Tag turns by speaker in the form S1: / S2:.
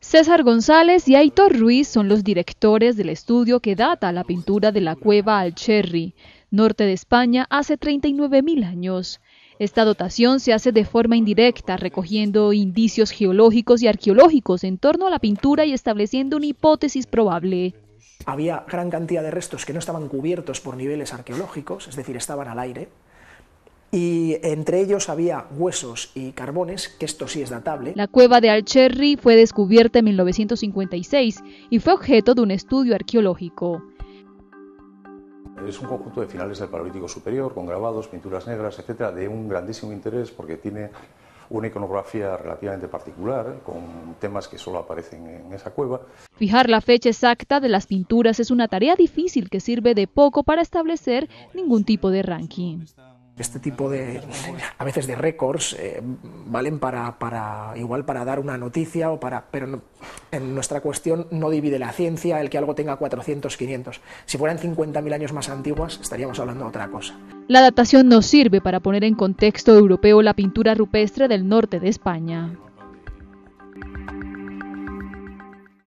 S1: César González y Aitor Ruiz son los directores del estudio que data la pintura de la cueva al norte de España, hace 39.000 años. Esta dotación se hace de forma indirecta, recogiendo indicios geológicos y arqueológicos en torno a la pintura y estableciendo una hipótesis probable.
S2: Había gran cantidad de restos que no estaban cubiertos por niveles arqueológicos, es decir, estaban al aire, y entre ellos había huesos y carbones, que esto sí es datable. La
S1: cueva de Alcherri fue descubierta en 1956 y fue objeto de un estudio arqueológico.
S3: Es un conjunto de finales del paralítico Superior, con grabados, pinturas negras, etcétera, de un grandísimo interés porque tiene una iconografía relativamente particular, con temas que solo aparecen en esa cueva.
S1: Fijar la fecha exacta de las pinturas es una tarea difícil que sirve de poco para establecer ningún tipo de ranking
S2: este tipo de, a veces de récords, eh, valen para, para, igual para dar una noticia, o para, pero en nuestra cuestión no divide la ciencia el que algo tenga 400, 500. Si fueran 50.000 años más antiguas, estaríamos hablando de otra cosa.
S1: La adaptación nos sirve para poner en contexto europeo la pintura rupestre del norte de España.